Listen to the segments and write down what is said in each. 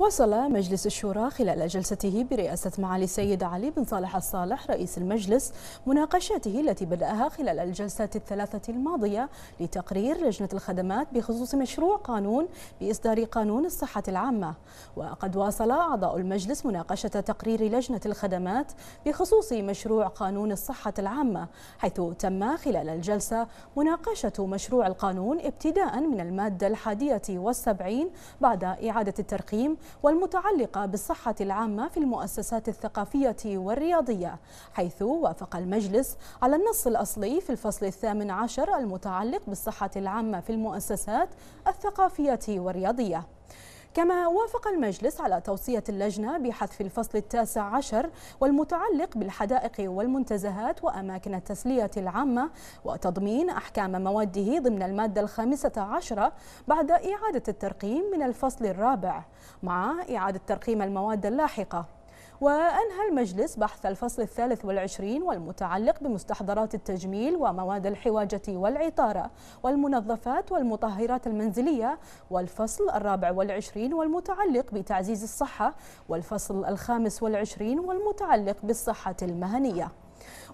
وصل مجلس الشورى خلال جلسته برئاسة معالي السيد علي بن صالح الصالح رئيس المجلس مناقشاته التي بدأها خلال الجلسات الثلاثة الماضية لتقرير لجنة الخدمات بخصوص مشروع قانون بإصدار قانون الصحة العامة وقد واصل أعضاء المجلس مناقشة تقرير لجنة الخدمات بخصوص مشروع قانون الصحة العامة حيث تم خلال الجلسة مناقشة مشروع القانون ابتداء من المادة الحادية والسبعين بعد إعادة الترقيم والمتعلقة بالصحة العامة في المؤسسات الثقافية والرياضية حيث وافق المجلس على النص الأصلي في الفصل الثامن عشر المتعلق بالصحة العامة في المؤسسات الثقافية والرياضية كما وافق المجلس على توصية اللجنة بحذف الفصل التاسع عشر والمتعلق بالحدائق والمنتزهات وأماكن التسلية العامة وتضمين أحكام مواده ضمن المادة الخامسة عشرة بعد إعادة الترقيم من الفصل الرابع مع إعادة ترقيم المواد اللاحقة وأنهى المجلس بحث الفصل الثالث والعشرين والمتعلق بمستحضرات التجميل ومواد الحواجة والعطارة والمنظفات والمطهرات المنزلية والفصل الرابع والعشرين والمتعلق بتعزيز الصحة والفصل الخامس والعشرين والمتعلق بالصحة المهنية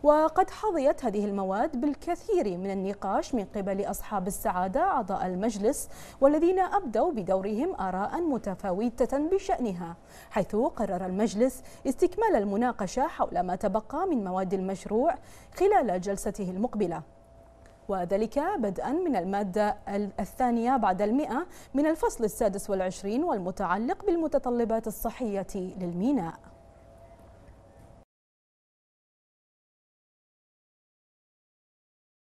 وقد حظيت هذه المواد بالكثير من النقاش من قبل أصحاب السعادة أعضاء المجلس والذين أبدوا بدورهم آراء متفاوتة بشأنها حيث قرر المجلس استكمال المناقشة حول ما تبقى من مواد المشروع خلال جلسته المقبلة وذلك بدءا من المادة الثانية بعد المئة من الفصل السادس والعشرين والمتعلق بالمتطلبات الصحية للميناء